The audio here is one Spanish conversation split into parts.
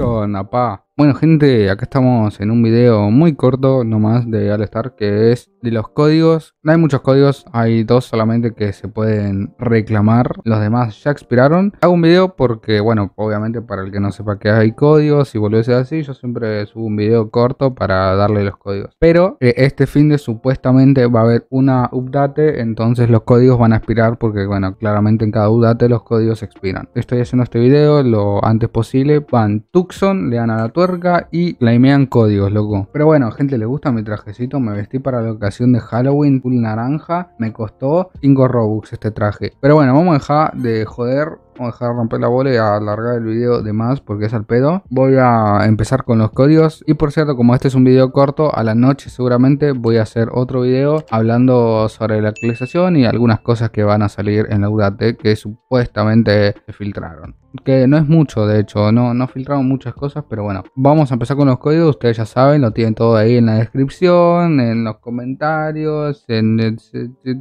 κάποιον να πάω Bueno gente, acá estamos en un video muy corto nomás de Alestar que es de los códigos. No hay muchos códigos, hay dos solamente que se pueden reclamar, los demás ya expiraron. Hago un video porque, bueno, obviamente para el que no sepa que hay códigos y ser así, yo siempre subo un video corto para darle los códigos. Pero eh, este fin de supuestamente va a haber una update, entonces los códigos van a expirar porque, bueno, claramente en cada update los códigos expiran. Estoy haciendo este video lo antes posible, van Tucson, le dan a la tuerca y claimean códigos, loco. Pero bueno, gente, ¿les gusta mi trajecito? Me vestí para la ocasión de Halloween, full naranja. Me costó 5 Robux este traje. Pero bueno, vamos a dejar de joder Vamos a dejar romper la bola y alargar el video de más porque es al pedo. Voy a empezar con los códigos. Y por cierto, como este es un video corto, a la noche seguramente voy a hacer otro video hablando sobre la actualización y algunas cosas que van a salir en la UDATE que supuestamente se filtraron. Que no es mucho, de hecho, no, no filtraron muchas cosas, pero bueno. Vamos a empezar con los códigos, ustedes ya saben, lo tienen todo ahí en la descripción, en los comentarios, en...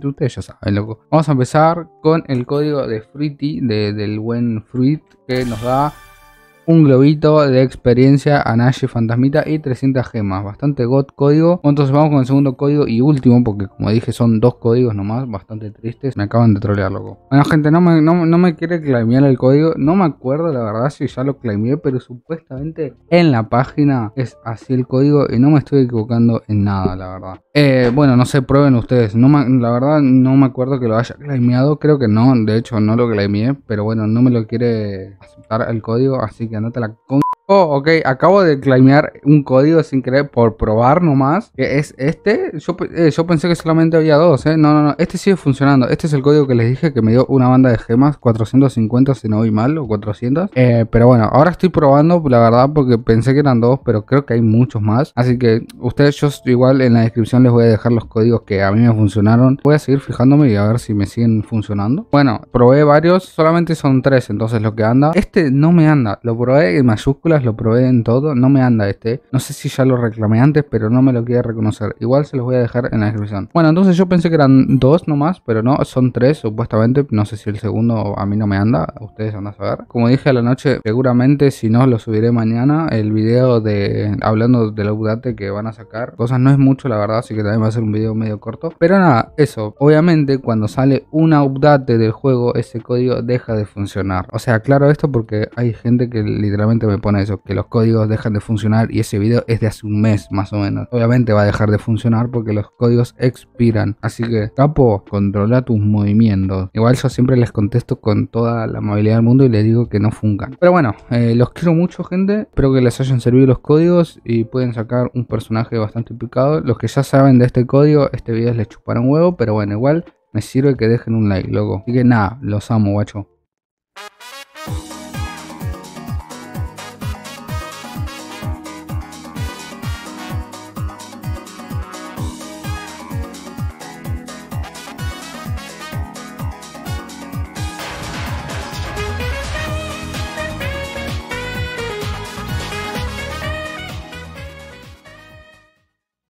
ustedes ya saben, loco. Vamos a empezar con el código de Fruity de el buen Fruit que nos da un globito de experiencia a Nashi Fantasmita y 300 gemas. Bastante god código. Entonces vamos con el segundo código y último, porque como dije son dos códigos nomás, bastante tristes. Me acaban de trolear, loco. Bueno, gente, no me, no, me quiere claimear el código. No me acuerdo la verdad si ya lo claimeé, pero supuestamente en la página es así el código y no me estoy equivocando en nada, la verdad. Eh, bueno, no sé, prueben ustedes. No la verdad no me acuerdo que lo haya claimeado. Creo que no, de hecho no lo claimeé, pero bueno, no me lo quiere aceptar el código, así que no te la con Oh, ok, acabo de claimear un código sin querer por probar nomás. Que es este. Eh, yo, pensé que solamente había dos, ¿eh? No, no, no. Este sigue funcionando. Este es el código que les dije que me dio una banda de gemas. 450 si no voy mal, o 400. Eh, pero bueno, ahora estoy probando, la verdad, porque pensé que eran dos, pero creo que hay muchos más. Así que ustedes, yo igual en la descripción les voy a dejar los códigos que a mí me funcionaron. Voy a seguir fijándome y a ver si me siguen funcionando. Bueno, probé varios. Solamente son tres, entonces lo que anda. Este no me anda. Lo probé en mayúsculas lo probé en todo, no me anda este. No sé si ya lo reclamé antes, pero no me lo quiere reconocer. Igual se los voy a dejar en la descripción. Bueno, entonces yo pensé que eran dos nomás, pero no, son tres supuestamente. No sé si el segundo a mí no me anda, ustedes van a saber. Como dije a la noche, seguramente si no lo subiré mañana, el video de hablando del la que van a sacar. Cosas no es mucho, la verdad, así que también va a ser un video medio corto. Pero nada, eso. Obviamente cuando sale una update del juego, ese código deja de funcionar. O sea, aclaro esto porque hay gente que literalmente me pone que los códigos dejan de funcionar y ese video es de hace un mes más o menos. Obviamente va a dejar de funcionar porque los códigos expiran. Así que, capo, controla tus movimientos. Igual yo siempre les contesto con toda la amabilidad del mundo y les digo que no fungan. Pero bueno, eh, los quiero mucho, gente. Espero que les hayan servido los códigos y pueden sacar un personaje bastante picado. Los que ya saben de este código, este video les chupará un huevo, pero bueno, igual me sirve que dejen un like, loco. Así que nada, los amo, guacho.